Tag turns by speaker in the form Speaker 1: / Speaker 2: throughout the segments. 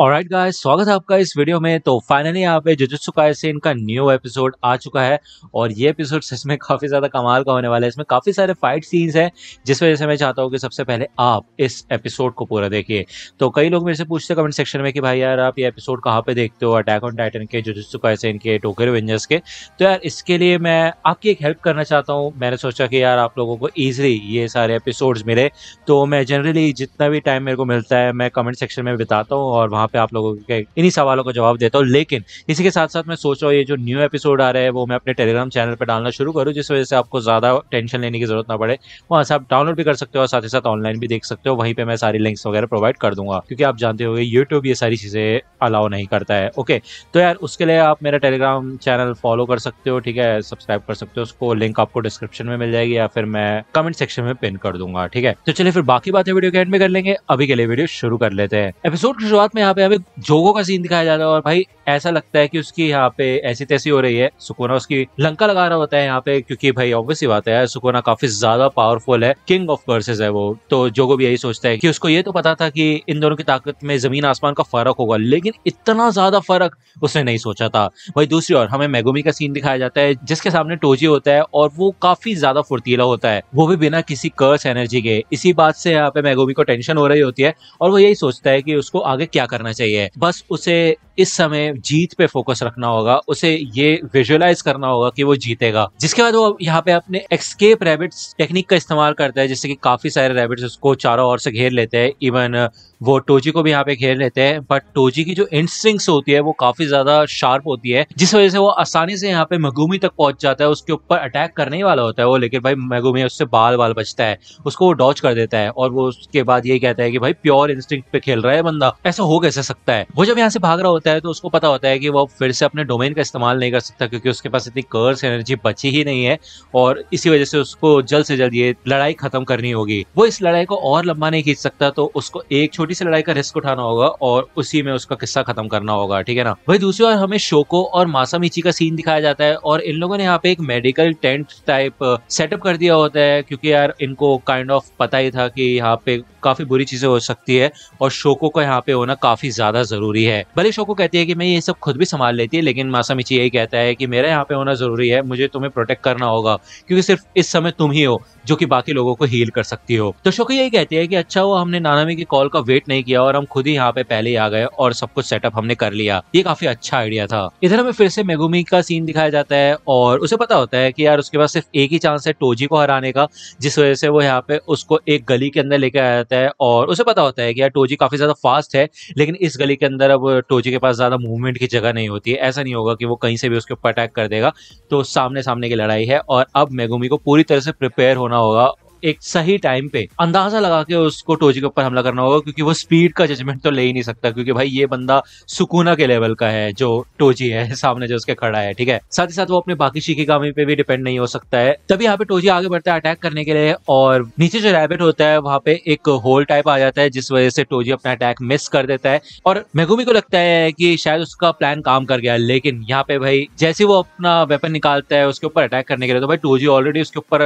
Speaker 1: और right guys स्वागत है आपका इस वीडियो में तो फाइनली यहाँ पे जुजुत्सु काइसेन का न्यू एपिसोड आ चुका है और ये एपिसोड सच में काफ़ी ज़्यादा कमाल का होने वाला है इसमें काफ़ी सारे फाइट सीन्स हैं जिस वजह से मैं चाहता हूँ कि सबसे पहले आप इस एपिसोड को पूरा देखिए तो कई लोग मेरे से पूछते हैं कमेंट सेक्शन में कि भाई यार आप ये एपिसोड कहाँ पर देखते हो अटैक ऑन टाइटन के जुजुत्सु काइसेन के टोकर वेंजर्स के तो यार इसके लिए मैं आपकी एक हेल्प करना चाहता हूँ मैंने सोचा कि यार आप लोगों को ईजिली ये सारे एपिसोड्स मिले तो मैं जनरली जितना भी टाइम मेरे को मिलता है मैं कमेंट सेक्शन में बिताता हूँ और वहाँ यहाँ पे आप लोगों के इन्हीं सवालों का जवाब देता हूँ लेकिन इसी के साथ साथ मैं सोच रहा हूँ ये जो न्यू एपिसोड आ रहा है वो मैं अपने टेलीग्राम चैनल पर डालना शुरू करूँ जिस वजह से आपको ज़्यादा टेंशन लेने की जरूरत ना पड़े वहाँ से आप डाउनलोड भी कर सकते हो और साथ ही साथ ऑनलाइन भी देख सकते हो वहीं पर मैं सारी लिंक्स वगैरह प्रोवाइड कर दूंगा क्योंकि आप जानते हो यूट्यूब ये सारी चीज़ें अलाउ नहीं करता है ओके तो यार उसके लिए आप मेरा टेलीग्राम चैनल फॉलो कर सकते हो ठीक है सब्सक्राइब कर सकते हो उसको लिंक आपको डिस्क्रिप्शन में मिल जाएगी या फिर मैं कमेंट सेक्शन में पिन कर दूंगा ठीक है तो चलिए फिर बाकी बातें वीडियो के एंड में कर लेंगे अभी के लिए वीडियो शुरू कर लेते हैं एपिसोड की शुरुआत में यहाँ पे हमें जोगो का सीन दिखाया जा रहा है और भाई ऐसा लगता है कि उसकी यहाँ पे ऐसी तैसी हो रही है सुकोना उसकी लंका लगा रहा होता है यहाँ पे क्योंकि भाई ऑब्वियस बात है सुकोना काफी ज्यादा पावरफुल है किंग ऑफ वर्सेज है वो तो जोगो भी यही सोचता है कि उसको ये तो पता था कि इन दोनों की ताकत में जमीन आसमान का फर्क होगा लेकिन इतना ज्यादा फर्क उसने नहीं सोचा था भाई दूसरी ओर हमें मैगोमी का सीन दिखाया जाता है जिसके सामने टोजी होता है और वो काफी ज्यादा फुर्तीला होता है वो भी बिना किसी कर्स एनर्जी के इसी बात से यहाँ पे मैगोमी को टेंशन हो रही होती है और वो यही सोचता है कि उसको आगे क्या करना होना चाहिए बस उसे इस समय जीत पे फोकस रखना होगा उसे ये विजुअलाइज करना होगा कि वो जीतेगा जिसके बाद वो यहाँ पे अपने एक्सकेप रैबिट्स टेक्निक का इस्तेमाल करता है जैसे कि काफी सारे रैबिट्स उसको चारों ओर से घेर लेते हैं इवन uh, वो टोजी को भी यहाँ पे घेर लेते हैं बट टोजी की जो इंस्ट्रिंग्स होती है वो काफी ज्यादा शार्प होती है जिस वजह से वो आसानी से यहाँ पे मगुमी तक पहुंच जाता है उसके ऊपर अटैक करने ही वाला होता है वो लेकिन भाई मगुमी उससे बाल बाल बचता है उसको वो डॉच कर देता है और वो उसके बाद ये कहता है कि भाई प्योर इंस्टिंग पे खेल रहा है बंदा ऐसा हो गया से सकता है वो जब यहाँ से भाग रहा होता है तो उसको पता होता है कि वो फिर से अपने डोमेन का इस्तेमाल नहीं कर सकता क्योंकि उसके पास इतनी कर्स एनर्जी बची ही नहीं है और इसी वजह से उसको जल्द से जल्द ये लड़ाई खत्म करनी होगी वो इस लड़ाई को और लंबा नहीं खींच सकता तो उसको एक छोटी सी लड़ाई का रिस्क उठाना होगा और उसी में उसका किस्सा खत्म करना होगा ठीक है ना वही दूसरी ओर हमें शोको और मासा का सीन दिखाया जाता है और इन लोगों ने यहाँ पे एक मेडिकल टेंट टाइप सेटअप कर दिया होता है क्योंकि यार इनको काइंड ऑफ पता ही था कि यहाँ पे काफी बुरी चीजें हो सकती है और शोको का यहाँ पे होना काफी काफी ज्यादा जरूरी है भले शोको कहती है कि मैं ये सब खुद भी संभाल लेती है लेकिन मासा मिची यही कहता है कि मेरा यहाँ पे होना जरूरी है मुझे तुम्हें प्रोटेक्ट करना होगा क्योंकि सिर्फ इस समय तुम ही हो जो कि बाकी लोगों को हील कर सकती हो तो शोको यही कहती है कि अच्छा वो हमने नानामी की कॉल का वेट नहीं किया और हम खुद ही यहाँ पे पहले ही आ गए और सब कुछ सेटअप हमने कर लिया ये काफी अच्छा आइडिया था इधर हमें फिर से मेगुमी का सीन दिखाया जाता है और उसे पता होता है कि यार उसके पास सिर्फ एक ही चांस है टोजी को हराने का जिस वजह से वो यहाँ पे उसको एक गली के अंदर लेके आ जाता है और उसे पता होता है कि यार टोजी काफी ज्यादा फास्ट है लेकिन लेकिन इस गली के अंदर अब टोजी के पास ज़्यादा मूवमेंट की जगह नहीं होती है ऐसा नहीं होगा कि वो कहीं से भी उसके ऊपर अटैक कर देगा तो सामने सामने की लड़ाई है और अब मेगुमी को पूरी तरह से प्रिपेयर होना होगा एक सही टाइम पे अंदाजा लगा के उसको टोजी के ऊपर हमला करना होगा क्योंकि वो स्पीड का जजमेंट तो ले ही नहीं सकता क्योंकि भाई ये बंदा सुकूना के लेवल का है जो टोजी है सामने जो उसके खड़ा है ठीक है साथ ही साथ वो अपने बाकी शिकिगामी पे भी डिपेंड नहीं हो सकता है तभी यहाँ पे टोजी आगे बढ़ता है अटैक करने के लिए और नीचे जो रैबिट होता है वहाँ पे एक होल टाइप आ जाता है जिस वजह से टोजी अपना अटैक मिस कर देता है और मेगुमी को लगता है कि शायद उसका प्लान काम कर गया लेकिन यहाँ पे भाई जैसे वो अपना वेपन निकालता है उसके ऊपर अटैक करने के लिए तो भाई टोजी ऑलरेडी उसके ऊपर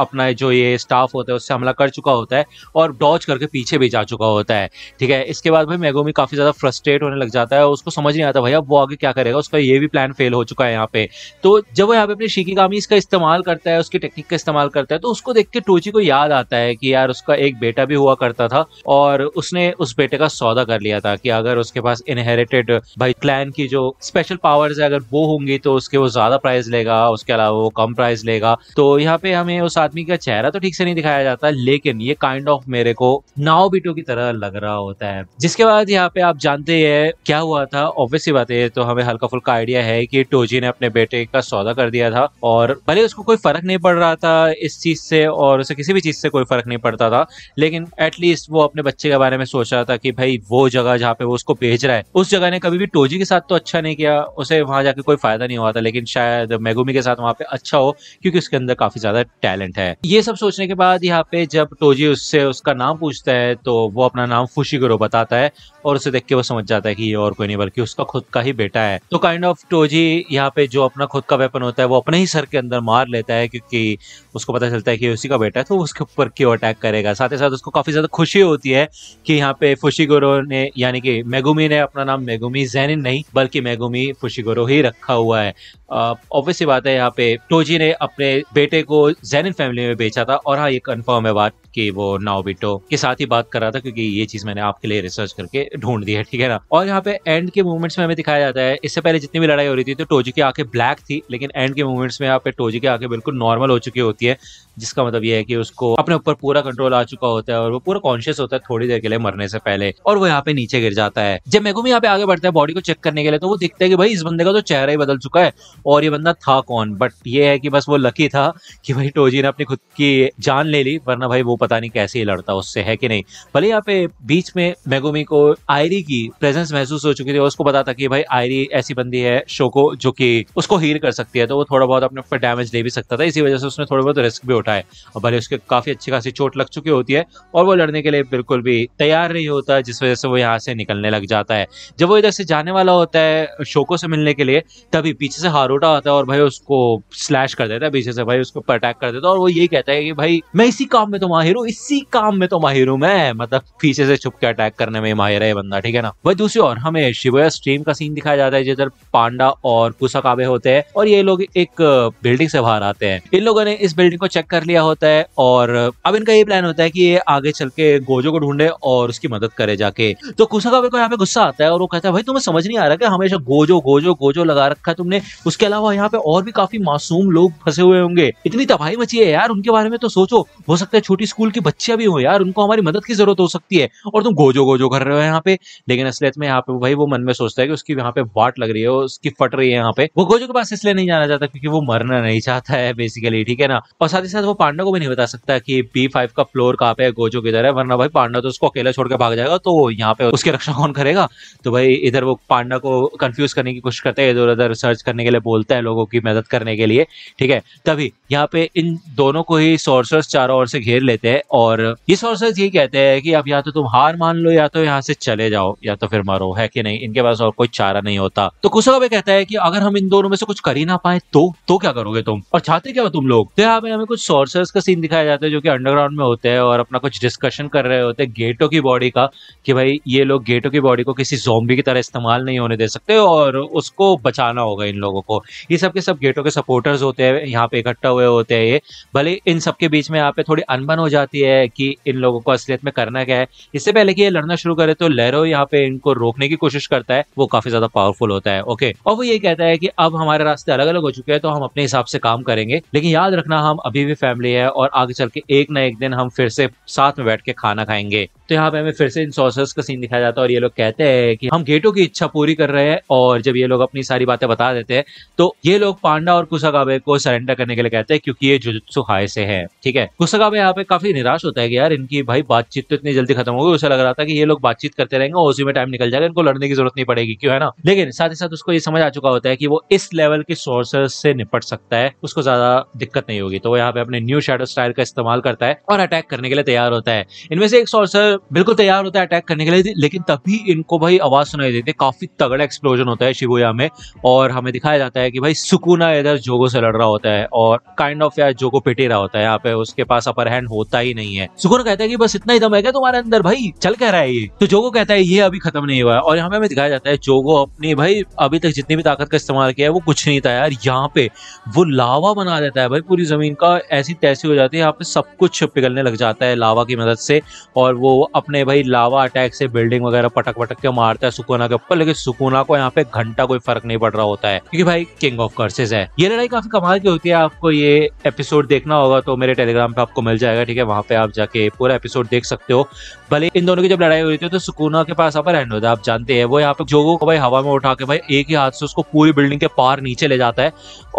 Speaker 1: अपना जो ये स्टाफ होता है उससे हमला कर चुका होता है और डॉच करके पीछे भी जा चुका होता है ठीक है इसके बाद भाई मेगोमी काफी ज्यादा फ्रस्ट्रेट होने लग जाता है और उसको समझ नहीं आता भाई अब वो आगे क्या करेगा उसका ये भी प्लान फेल हो चुका है यहाँ पे तो जब वो यहाँ पे अपने शिकीगामी इसका इस्तेमाल करता है उसकी टेक्निक का इस्तेमाल करता है तो उसको देख के टोची को याद आता है कि यार उसका एक बेटा भी हुआ करता था और उसने उस बेटे का सौदा कर लिया था कि अगर उसके पास इनहेरिटेड भाई क्लैन की जो स्पेशल पावर्स है अगर वो होंगी तो उसके वो ज्यादा प्राइस लेगा उसके अलावा वो कम प्राइस लेगा तो यहाँ पे हमें उस आदमी का चेहरा तो ठीक से नहीं दिखाया जाता लेकिन ये काइंड ऑफ मेरे को नाव बीटो की तरह लग रहा होता है जिसके बाद यहाँ पे आप जानते हैं क्या हुआ था ऑब्वियसली बात है तो हमें हल्का फुल्का आइडिया है कि टोजी ने अपने बेटे का सौदा कर दिया था और भले उसको कोई फर्क नहीं पड़ रहा था इस चीज से और उसे किसी भी चीज से कोई फर्क नहीं पड़ता था लेकिन एटलीस्ट वो अपने बच्चे के बारे में सोच रहा था कि भाई वो जगह जहाँ पे वो उसको भेज रहा है उस जगह ने कभी भी टोजी के साथ तो अच्छा नहीं किया उसे वहां जाके कोई फायदा नहीं हुआ था लेकिन शायद मैगुमी के साथ वहां पे अच्छा हो क्योंकि उसके अंदर काफी ज्यादा टैलेंट है ये सब सोचने के बाद यहाँ पे जब टोजी उससे उसका नाम पूछता है तो वो अपना नाम गुरु बताता है और उसे देख के वो समझ जाता है कि ये और कोई नहीं बल्कि उसका खुद का ही बेटा है तो काइंड ऑफ टोजी यहाँ पे जो अपना खुद का वेपन होता है वो अपने ही सर के अंदर मार लेता है क्योंकि उसको पता चलता है कि उसी का बेटा है तो उसके ऊपर क्यों अटैक करेगा साथ ही साथ उसको काफी ज्यादा खुशी होती है कि यहाँ पे फुशी फुशीगुरो ने यानी कि मेगुमी ने अपना नाम मेगुमी जैनिन नहीं बल्कि मेगुमी फुशीगुरो ही रखा हुआ है ऑब्वियसली बात है यहाँ पे टोजी ने अपने बेटे को जैनिन फैमिली में बेचा था और हाँ ये कन्फर्म है बात कि वो नाओबिटो के साथ ही बात कर रहा था क्योंकि ये चीज मैंने आपके लिए रिसर्च करके ढूंढ दी है ठीक है ना और यहाँ पे एंड के मूवमेंट्स में हमें दिखाया जाता है इससे पहले जितनी भी लड़ाई हो रही थी तो टोजी की आंखें ब्लैक थी लेकिन एंड के मूवमेंट्स में यहाँ पे टोजी की आंखें बिल्कुल नॉर्मल हो चुकी होती है जिसका मतलब यह है कि उसको अपने ऊपर पूरा कंट्रोल आ चुका होता है और वो पूरा कॉन्शियस होता है थोड़ी देर के लिए मरने से पहले और वो यहाँ पे नीचे गिर जाता है जब मेगुमी यहाँ पे आगे बढ़ता है बॉडी को चेक करने के लिए तो वो दिखता है कि भाई इस बंदे का तो चेहरा ही बदल चुका है और ये बंदा था कौन बट ये है कि बस वो लकी था कि भाई टोजी ने अपनी खुद की जान ले ली वरना भाई वो पता नहीं कैसे ही लड़ता उससे है कि नहीं भले यहाँ पे बीच में मेगोमी को आयरी की प्रेजेंस महसूस हो चुकी थी उसको पता था कि भाई आयरी ऐसी बंदी है शो को जो कि उसको हील कर सकती है तो वो थोड़ा बहुत अपने ऊपर डैमेज ले भी सकता था इसी वजह से उसने थोड़ा बहुत रिस्क भी उठाए और भले उसके काफी अच्छी खासी चोट लग चुकी होती है और वो लड़ने के लिए बिल्कुल भी तैयार नहीं होता जिस वजह से वो यहाँ से निकलने लग जाता है जब वो इधर से जाने वाला होता है शोको से मिलने के लिए तभी पीछे से हारोटा आता है और भाई उसको स्लैश कर देता है पीछे से भाई उसके ऊपर अटैक कर देता है और वो यही कहता है कि भाई भाई मैं इसी काम में तो माहिर हूँ इसी काम में तो माहिर हूँ मैं मतलब पीछे से छुप के अटैक करने में माहिर है बंदा ठीक है ना वही दूसरी और हमें शिवया स्ट्रीम का सीन दिखाया जाता है जिधर पांडा और कुसाकाबे होते हैं और ये लोग एक बिल्डिंग से बाहर आते हैं इन लोगों ने इस बिल्डिंग को चेक कर लिया होता है और अब इनका ये प्लान होता है कि ये आगे चल के गोजो को ढूंढे और उसकी मदद करे जाके तो कुसाकाबे को यहाँ पे गुस्सा आता है और वो कहता है भाई तुम्हें समझ नहीं आ रहा कि हमेशा गोजो गोजो गोजो लगा रखा है तुमने उसके अलावा यहाँ पे और भी काफी मासूम लोग फंसे हुए होंगे इतनी तबाही मची है यार उनके बारे में तो सोचो हो सकता है छोटी स्कूल की बच्चियां भी हो यार उनको हमारी मदद की जरूरत हो सकती है और तुम गोजो गोजो कर रहे हो यहाँ पे लेकिन असलियत में यहाँ पे भाई वो मन में सोचता है कि उसकी यहाँ पे वाट लग रही है उसकी फट रही है यहाँ पे वो गोजो के पास इसलिए नहीं जाना चाहता क्योंकि वो मरना नहीं चाहता है बेसिकली ठीक है ना और साथ ही साथ वो पांडा को भी नहीं बता सकता की बी फाइव का फ्लोर कहाँ पे है गोजो किधर है वरना भाई पांडा तो उसको अकेला छोड़ के भाग जाएगा तो यहाँ पे उसकी रक्षा कौन करेगा तो भाई इधर वो पांडा को कंफ्यूज करने की कोशिश करते हैं इधर उधर सर्च करने के लिए बोलता है लोगों की मदद करने के लिए ठीक है तभी यहाँ पे इन दोनों को ही सोर्स सोर्सर्स चारों ओर से घेर लेते हैं और ये सोर्स ये कहते हैं कि अब या तो तुम हार मान लो या तो यहाँ से चले जाओ या तो फिर मरो है कि नहीं इनके पास और कोई चारा नहीं होता तो भी कहता है कि अगर हम इन दोनों में से कुछ कर ही ना पाए तो तो क्या करोगे तुम और चाहते क्या हो तुम लोग तो यहाँ पे हमें कुछ सोर्सर्स का सीन दिखाया जाता है जो कि अंडरग्राउंड में होते हैं और अपना कुछ डिस्कशन कर रहे होते हैं गेटो की बॉडी का कि भाई ये लोग गेटो की बॉडी को किसी जोम्बी की तरह इस्तेमाल नहीं होने दे सकते और उसको बचाना होगा इन लोगों को ये सब के सब गेटो के सपोर्टर्स होते हैं यहाँ पे इकट्ठा हुए होते हैं ये भले इन सबके बीच बीच में यहाँ पे थोड़ी अनबन हो जाती है कि इन लोगों को असलियत में करना क्या है इससे पहले कि ये लड़ना शुरू करे तो लहरो यहाँ पे इनको रोकने की कोशिश करता है वो काफी ज्यादा पावरफुल होता है ओके और वो ये कहता है कि अब हमारे रास्ते अलग अलग हो चुके हैं तो हम अपने हिसाब से काम करेंगे लेकिन याद रखना हम अभी भी फैमिली है और आगे चल के एक ना एक दिन हम फिर से साथ में बैठ के खाना खाएंगे तो यहाँ पे हमें फिर से इन सोर्सेस का सीन दिखाया जाता है और ये लोग कहते हैं कि हम गेटो की इच्छा पूरी कर रहे हैं और जब ये लोग अपनी सारी बातें बता देते हैं तो ये लोग पांडा और कुसागाबे को सरेंडर करने के लिए कहते हैं क्योंकि ये जुजुत्सु हाय से है ठीक ठीक है कुसका में यहाँ पे काफी निराश होता है कि यार इनकी भाई बातचीत तो इतनी जल्दी खत्म होगी उसे लग रहा था कि ये लोग बातचीत करते रहेंगे और उसी में टाइम निकल जाएगा इनको लड़ने की जरूरत नहीं पड़ेगी क्यों है ना लेकिन साथ ही साथ उसको ये समझ आ चुका होता है कि वो इस लेवल के सोर्सेस से निपट सकता है उसको ज्यादा दिक्कत नहीं होगी तो वो यहाँ पे अपने न्यू शेडो स्टाइल का इस्तेमाल करता है और अटैक करने के लिए तैयार होता है इनमें से एक सोर्सर बिल्कुल तैयार होता है अटैक करने के लिए लेकिन तभी इनको भाई आवाज सुनाई देती है काफी तगड़ा एक्सप्लोजन होता है शिवोया में और हमें दिखाया जाता है कि भाई सुकुना इधर जोगो से लड़ रहा होता है और काइंड ऑफ यार जोगो पिटी रहा होता है यहाँ पे उसके पास अपर हैंड होता ही नहीं है सुकुन कहता है कि बस इतना ही दम है क्या तुम्हारे अंदर भाई चल कह रहा है ये तो जोगो कहता है ये अभी खत्म नहीं हुआ है और यहाँ पे हमें दिखाया जाता है जोगो अपनी भाई अभी तक जितनी भी ताकत का इस्तेमाल किया है वो कुछ नहीं था यार यहाँ पे वो लावा बना देता है भाई पूरी जमीन का ऐसी तैसी हो जाती है यहाँ पे सब कुछ पिघलने लग जाता है लावा की मदद से और वो अपने भाई लावा अटैक से बिल्डिंग वगैरह पटक पटक के मारता है सुकुना के ऊपर लेकिन सुकुना को यहाँ पे घंटा कोई फर्क नहीं पड़ रहा होता है क्योंकि भाई किंग ऑफ कर्सेज है ये लड़ाई काफी कमाल की होती है आपको ये एपिसोड देखना होगा तो मेरे टेली टेलीग्राम पे आपको मिल जाएगा ठीक है वहां पे आप जाके पूरा एपिसोड देख सकते हो भले इन दोनों की जब लड़ाई हो रही थी तो सुकूना के पास अपर एंड होता है आप जानते हैं वो यहाँ पे जोगो को भाई हवा में उठा के भाई एक ही हाथ से उसको पूरी बिल्डिंग के पार नीचे ले जाता है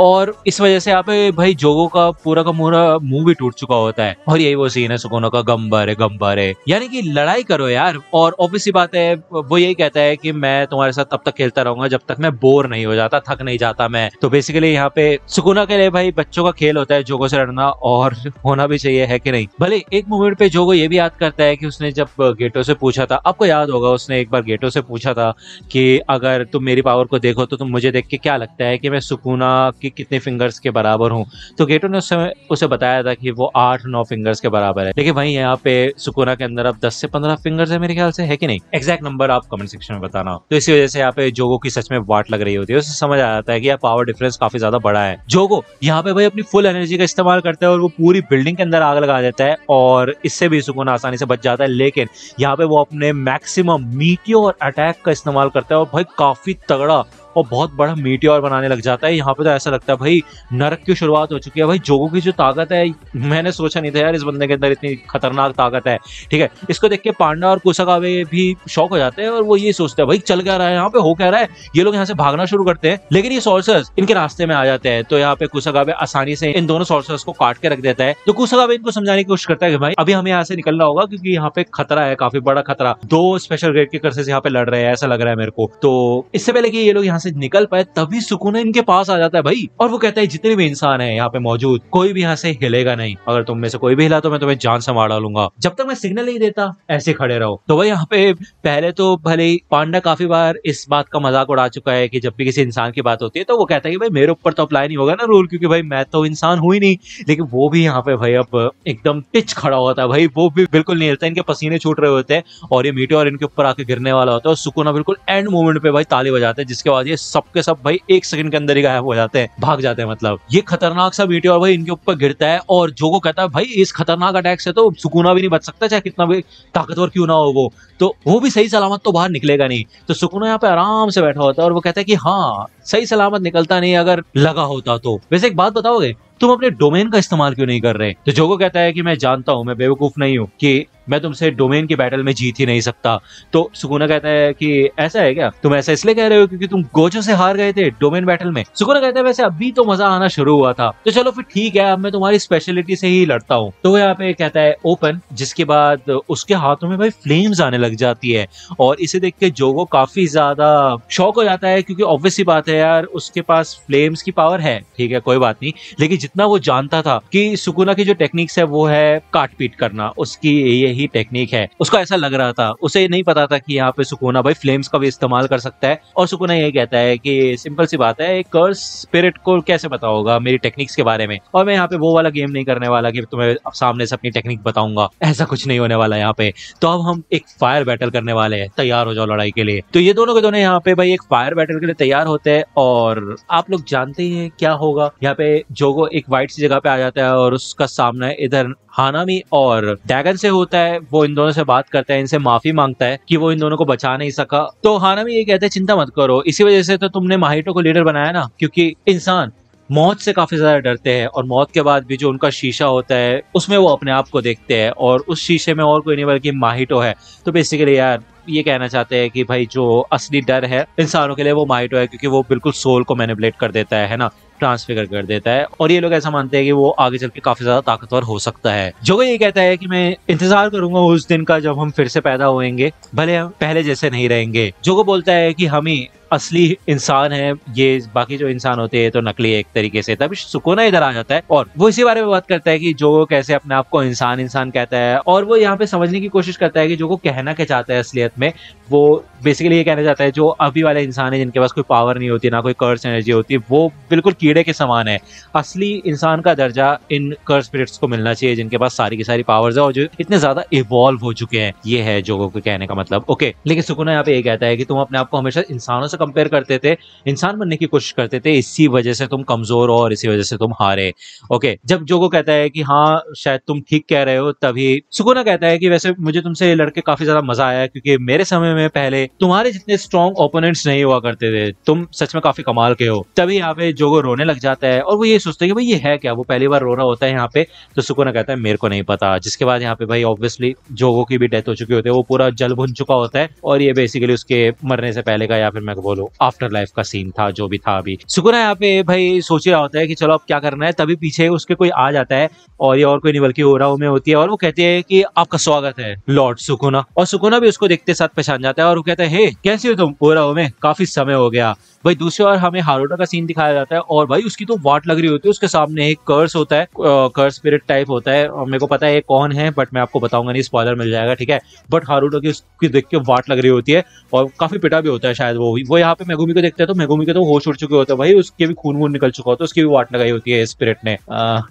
Speaker 1: और इस वजह से यहाँ पे भाई जोगो का पूरा का पूरा मुंह भी टूट चुका होता है और यही वो सीन है सुकूनो का गम्बर है गम्बर है यानी कि लड़ाई करो यार और ऑब्वियसली बात है वो यही कहता है कि मैं तुम्हारे साथ तब तक खेलता रहूंगा जब तक मैं बोर नहीं हो जाता थक नहीं जाता मैं तो बेसिकली यहाँ पे सुकूना के लिए भाई बच्चों का खेल होता है जोगो से लड़ना और होना भी चाहिए है कि नहीं भले एक मोमेंट पे जोगो ये भी याद करता है कि उसने जब गेटो से पूछा था आपको याद होगा उसने एक बार गेटो से पूछा था कि अगर तुम मेरी पावर को देखो तो तुम मुझे देख के क्या लगता है कि मैं सुकूना की कितने फिंगर्स के बराबर हूँ तो गेटो ने उस उसे बताया था कि वो आठ नौ फिंगर्स के बराबर है लेकिन वहीं यहाँ पे सुकूना के अंदर अब दस से पंद्रह फिंगर्स है मेरे ख्याल से है कि नहीं एक्जैक्ट नंबर आप कमेंट सेक्शन में बताना तो इसी वजह से यहाँ पे जोगो की सच में वाट लग रही होती है उसे समझ आ जाता है कि पावर डिफरेंस काफी ज्यादा बड़ा है जोगो यहाँ पे भाई अपनी फुल एनर्जी का इस्तेमाल करता है और वो पूरी बिल्डिंग के अंदर आग लगा देता है और इससे भी सुकून आसानी से बच जाता है लेकिन यहाँ पे वो अपने मैक्सिमम मीटियोर अटैक का इस्तेमाल करता है और भाई काफी तगड़ा और बहुत बड़ा मीटियोर बनाने लग जाता है यहाँ पे तो ऐसा लगता है भाई नरक की शुरुआत हो चुकी है भाई जोगो की जो ताकत है मैंने सोचा नहीं था यार इस बंदे के अंदर इतनी खतरनाक ताकत है ठीक है इसको देख के पांडा और कुसकावे भी शौक हो जाते हैं और वो ये सोचते हैं भाई चल क्या रहा है यहाँ पे हो क्या रहा है ये लोग यहाँ से भागना शुरू करते हैं लेकिन ये सोर्सर्स इनके रास्ते में आ जाते हैं तो यहाँ पे कुसकावे आसानी से इन दोनों सोर्सर्स को काट के रख देता है तो कुसकावे इनको समझाने की कोशिश करता है कि भाई अभी हमें यहाँ से निकलना होगा क्योंकि यहाँ पे खतरा है काफी बड़ा खतरा दो स्पेशल ग्रेड के कर्सेस यहाँ पे लड़ रहे हैं ऐसा लग रहा है मेरे को तो इससे पहले कि ये लोग यहाँ से निकल पाए तभी सुकून इनके पास आ जाता है भाई और वो कहता है जितने भी इंसान है यहाँ पे मौजूद कोई भी यहाँ से हिलेगा नहीं अगर तुम में से कोई भी हिला तो मैं तुम्हें जान से मार डालूंगा जब तक मैं सिग्नल नहीं देता ऐसे खड़े रहो तो भाई यहाँ पे पहले तो भले पांडा काफी बार इस बात का मजाक उड़ा चुका है कि जब भी किसी इंसान की बात होती है तो वो कहता है कि भाई मेरे ऊपर तो अप्लाई नहीं होगा ना रूल क्योंकि भाई मैं तो इंसान हुई नहीं लेकिन वो भी यहाँ पे भाई अब एकदम टिच खड़ा होता है भाई वो भी बिल्कुल नहीं हिलता इनके पसीने छूट रहे होते हैं और ये मीटे और इनके ऊपर आके गिरने वाला होता है और सुकुना बिल्कुल एंड मोमेंट पे भाई ताली बजाते हैं जिसके बाद ये सबके सब भाई एक सेकंड के अंदर ही गायब हो जाते हैं भाग जाते हैं मतलब ये खतरनाक सा मीटियोर भाई इनके ऊपर गिरता है और जो को कहता है भाई इस खतरनाक अटैक से तो सुकुना भी नहीं बच सकता चाहे कितना भी ताकतवर क्यों ना हो वो तो वो भी सही सलामत तो बाहर निकलेगा नहीं तो सुकुना यहाँ पे आराम से बैठा होता है और वो कहता है कि हाँ सही सलामत निकलता नहीं अगर लगा होता तो वैसे एक बात बताओगे तुम अपने डोमेन का इस्तेमाल क्यों नहीं कर रहे तो जोगो कहता है कि मैं जानता हूं मैं बेवकूफ नहीं हूं कि मैं तुमसे डोमेन के बैटल में जीत ही नहीं सकता तो सुकुना कहता है कि ऐसा है क्या तुम ऐसा इसलिए कह रहे हो क्योंकि तुम गोचो से हार गए थे डोमेन बैटल में सुकुना कहता है वैसे अभी तो मजा आना शुरू हुआ था तो चलो फिर ठीक है अब मैं तुम्हारी स्पेशलिटी से ही लड़ता हूँ तो यहाँ पे कहता है ओपन जिसके बाद उसके हाथों में भाई फ्लेम्स आने लग जाती है और इसे देख के जोगो काफी ज्यादा शौक हो जाता है क्योंकि ऑब्वियसली बात है यार उसके पास फ्लेम्स की पावर है ठीक है कोई बात नहीं लेकिन जितना वो जानता था कि सुकुना की जो टेक्निक्स है वो है काट पीट करना उसकी यही ही टेक्निक है उसको ऐसा लग रहा था उसे नहीं पता था कि यहाँ पे सुकोना भाई फ्लेम्स का भी इस्तेमाल कर सकता है और सुकोना ये कहता है कि सिंपल सी बात है एक कर्स स्पिरिट को कैसे पता मेरी टेक्निक्स के बारे में और मैं यहाँ पे वो वाला गेम नहीं करने वाला कि तुम्हें अब सामने से अपनी टेक्निक बताऊंगा ऐसा कुछ नहीं होने वाला यहाँ पे तो अब हम एक फायर बैटल करने वाले हैं तैयार हो जाओ लड़ाई के लिए तो ये दोनों के दोनों यहाँ पे भाई एक फायर बैटल के लिए तैयार होते हैं और आप लोग जानते ही हैं क्या होगा यहाँ पे जोगो एक व्हाइट सी जगह पे आ जाता है और उसका सामना इधर हानामी और डैगन से होता है वो इन दोनों से बात करता है इनसे माफी मांगता है कि वो इन दोनों को बचा नहीं सका तो हानामी ये कहते हैं चिंता मत करो इसी वजह से तो तुमने माहिटो को लीडर बनाया ना क्योंकि इंसान मौत से काफी ज्यादा डरते हैं और मौत के बाद भी जो उनका शीशा होता है उसमें वो अपने आप को देखते हैं और उस शीशे में और कोई नहीं बल्कि माहिटो है तो बेसिकली यार ये कहना चाहते हैं कि भाई जो असली डर है इंसानों के लिए वो माइटो है क्योंकि वो बिल्कुल सोल को मैनिपुलेट कर देता है, है ना ट्रांसफिगर कर देता है और ये लोग ऐसा मानते हैं कि वो आगे चल के काफी ज्यादा ताकतवर हो सकता है जोगा ये कहता है कि मैं इंतजार करूंगा उस दिन का जब हम फिर से पैदा होएंगे भले हम पहले जैसे नहीं रहेंगे जोगो बोलता है कि हमें असली इंसान है ये बाकी जो इंसान होते हैं तो नकली एक तरीके से तभी सुकोना इधर आ जाता है और वो इसी बारे में बात करता है कि जो कैसे अपने आप को इंसान इंसान कहता है और वो यहाँ पे समझने की कोशिश करता है कि जो को कहना क्या चाहता है असलियत में वो बेसिकली ये कहना चाहता है जो अभी वाले इंसान है जिनके पास कोई पावर नहीं होती ना कोई कर्स एनर्जी होती वो बिल्कुल कीड़े के समान है असली इंसान का दर्जा इन कर्स स्पिरिट्स को मिलना चाहिए जिनके पास सारी की सारी पावर्स है और जो इतने ज्यादा इवॉल्व हो चुके हैं ये है जोगो के कहने का मतलब ओके लेकिन सुकुना यहाँ पे ये कहता है कि तुम अपने आप को हमेशा इंसानों से कंपेयर करते थे इंसान बनने की कोशिश करते थे इसी वजह से तुम कमजोर हो और इसी वजह से तुम हारे ओके जब जोगो कहता है कि हाँ शायद तुम ठीक कह रहे हो तभी सुकुना कहता है कि वैसे मुझे तुमसे लड़के काफी ज्यादा मजा आया क्योंकि मेरे समय में पहले तुम्हारे जितने स्ट्रॉन्ग ओपोनेंट्स नहीं हुआ करते थे तुम सच में काफी कमाल के हो तभी यहाँ पे जोगो रोने लग जाता है और वो ये सोचते हैं कि भाई ये है क्या वो पहली बार रो रहा होता है यहाँ पे तो सुकुना कहता है मेरे को नहीं पता जिसके बाद यहाँ पे भाई ऑब्वियसली जोगो की भी डेथ हो चुकी होती है वो पूरा जल भुन चुका होता है और ये बेसिकली उसके मरने से पहले का या फिर मैं बोलो आफ्टर लाइफ का सीन था जो भी था अभी सुकुना यहाँ पे भाई सोच रहा होता है कि चलो अब क्या करना है तभी पीछे उसके कोई आ जाता है और ये और कोई नहीं बल्कि ओरा में होती है और वो कहते हैं कि आपका स्वागत है लॉर्ड सुकुना और सुकुना भी उसको देखते साथ पहचान जाता है और वो कहता है हे कैसे हो तुम ओरा में काफी समय हो गया भाई दूसरी ओर हमें हारोटा का सीन दिखाया जाता है और भाई उसकी तो वाट लग रही होती है उसके सामने एक कर्स होता है कर्स स्पिरिट टाइप होता है और मेरे को पता है कौन है बट मैं आपको बताऊंगा नहीं स्पॉइलर मिल जाएगा ठीक है बट हारोटा की उसकी देख के वाट लग रही होती है और काफी पिटा भी होता है शायद वो वो यहाँ पे मेगुमी को देखते हैं तो मेगुमी के तो होश उड़ चुके होते हैं भाई उसके भी खून वून निकल चुका होता है उसकी भी वाट लगाई होती है स्पिरिट ने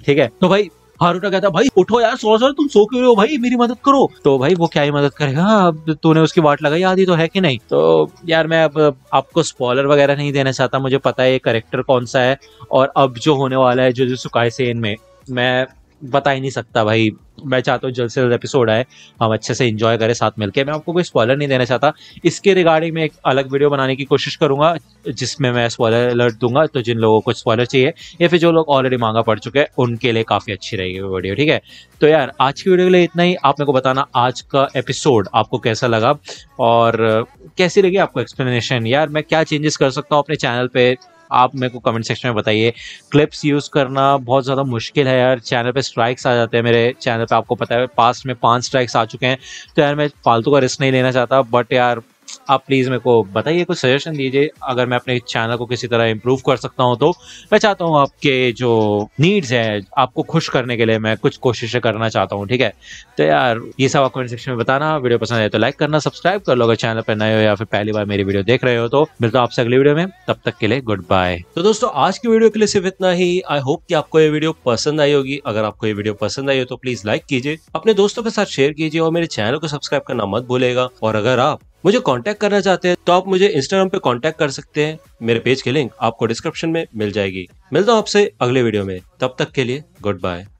Speaker 1: ठीक है तो भाई हारूटा कहता है भाई उठो यार सो सर तुम सो क्यों रहे हो भाई मेरी मदद करो तो भाई वो क्या ही मदद करेगा अब तूने उसकी वाट लगाई आधी तो है कि नहीं तो यार मैं अब आपको स्पॉलर वगैरह नहीं देना चाहता मुझे पता है ये करेक्टर कौन सा है और अब जो होने वाला है जो जो सुकाय सेन में मैं बता ही नहीं सकता भाई मैं चाहता हूँ जल्द से जल्द एपिसोड आए हम अच्छे से इन्जॉय करें साथ मिलके मैं आपको कोई स्पॉलर नहीं देना चाहता इसके रिगार्डिंग मैं एक अलग वीडियो बनाने की कोशिश करूंगा जिसमें मैं स्पॉलर अलर्ट दूंगा तो जिन लोगों को स्पॉलर चाहिए या फिर जो लोग ऑलरेडी मांगा पड़ चुके हैं उनके लिए काफ़ी अच्छी रहेगी वो वीडियो ठीक है तो यार आज की वीडियो के लिए इतना ही आप मेरे को बताना आज का एपिसोड आपको कैसा लगा और कैसी लगी आपको एक्सप्लेनेशन यार मैं क्या चेंजेस कर सकता हूँ अपने चैनल पर आप मेरे को कमेंट सेक्शन में बताइए क्लिप्स यूज़ करना बहुत ज़्यादा मुश्किल है यार चैनल पे स्ट्राइक्स आ जाते हैं मेरे चैनल पे आपको पता है पास्ट में पांच स्ट्राइक्स आ चुके हैं तो यार मैं फालतू का रिस्क नहीं लेना चाहता बट यार आप प्लीज़ मेरे को बताइए कुछ सजेशन दीजिए अगर मैं अपने चैनल को किसी तरह इम्प्रूव कर सकता हूँ तो मैं चाहता हूँ आपके जो नीड्स हैं आपको खुश करने के लिए मैं कुछ कोशिशें करना चाहता हूँ ठीक है तो यार ये सब आप कमेंट सेक्शन में बताना वीडियो पसंद आए तो लाइक करना सब्सक्राइब कर लो अगर चैनल पर नए हो या फिर पहली बार मेरी वीडियो देख रहे हो तो मिलता हूँ आपसे अगली वीडियो में तब तक के लिए गुड बाय तो दोस्तों आज की वीडियो के लिए सिर्फ इतना ही आई होप कि आपको ये वीडियो पसंद आई होगी अगर आपको ये वीडियो पसंद आई हो तो प्लीज लाइक कीजिए अपने दोस्तों के साथ शेयर कीजिए और मेरे चैनल को सब्सक्राइब करना मत भूलेगा और अगर आप मुझे कांटेक्ट करना चाहते हैं तो आप मुझे इंस्टाग्राम पे कांटेक्ट कर सकते हैं मेरे पेज की लिंक आपको डिस्क्रिप्शन में मिल जाएगी मिलता हूँ आपसे अगले वीडियो में तब तक के लिए गुड बाय